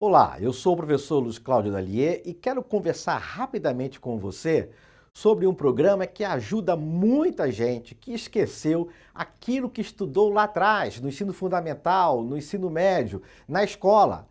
Olá, eu sou o professor Luiz Cláudio Dalier e quero conversar rapidamente com você sobre um programa que ajuda muita gente que esqueceu aquilo que estudou lá atrás, no ensino fundamental, no ensino médio, na escola.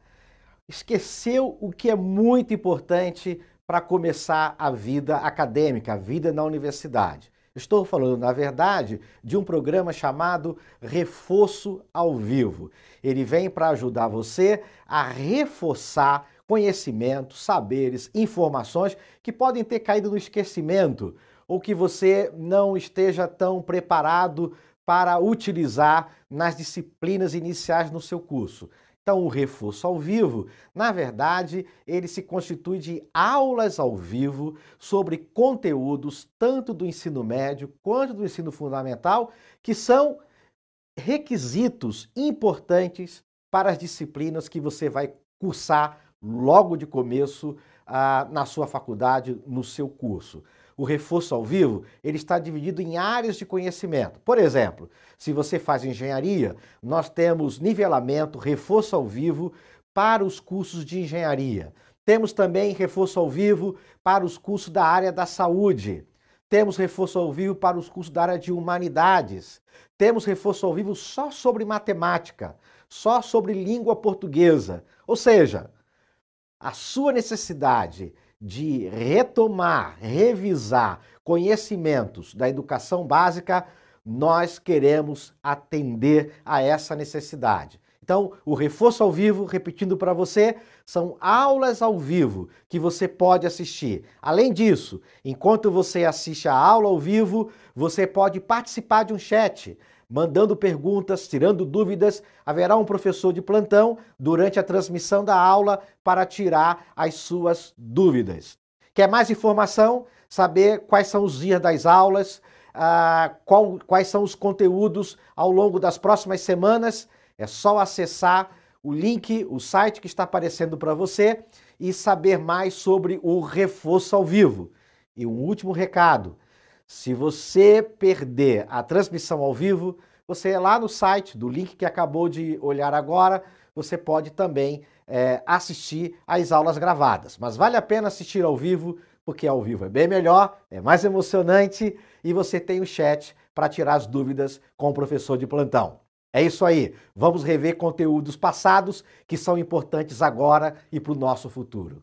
Esqueceu o que é muito importante para começar a vida acadêmica, a vida na universidade. Estou falando, na verdade, de um programa chamado Reforço ao Vivo. Ele vem para ajudar você a reforçar conhecimentos, saberes, informações que podem ter caído no esquecimento ou que você não esteja tão preparado para utilizar nas disciplinas iniciais no seu curso. Então, o reforço ao vivo, na verdade, ele se constitui de aulas ao vivo sobre conteúdos tanto do ensino médio quanto do ensino fundamental, que são requisitos importantes para as disciplinas que você vai cursar logo de começo ah, na sua faculdade, no seu curso o reforço ao vivo, ele está dividido em áreas de conhecimento. Por exemplo, se você faz engenharia, nós temos nivelamento, reforço ao vivo para os cursos de engenharia. Temos também reforço ao vivo para os cursos da área da saúde. Temos reforço ao vivo para os cursos da área de humanidades. Temos reforço ao vivo só sobre matemática, só sobre língua portuguesa. Ou seja, a sua necessidade de retomar, revisar conhecimentos da educação básica, nós queremos atender a essa necessidade. Então, o reforço ao vivo, repetindo para você, são aulas ao vivo que você pode assistir. Além disso, enquanto você assiste a aula ao vivo, você pode participar de um chat mandando perguntas, tirando dúvidas. Haverá um professor de plantão durante a transmissão da aula para tirar as suas dúvidas. Quer mais informação? Saber quais são os dias das aulas, ah, qual, quais são os conteúdos ao longo das próximas semanas? É só acessar o link, o site que está aparecendo para você e saber mais sobre o reforço ao vivo. E um último recado se você perder a transmissão ao vivo, você é lá no site do link que acabou de olhar agora, você pode também é, assistir às aulas gravadas. Mas vale a pena assistir ao vivo, porque ao vivo é bem melhor, é mais emocionante e você tem o chat para tirar as dúvidas com o professor de plantão. É isso aí. Vamos rever conteúdos passados que são importantes agora e para o nosso futuro.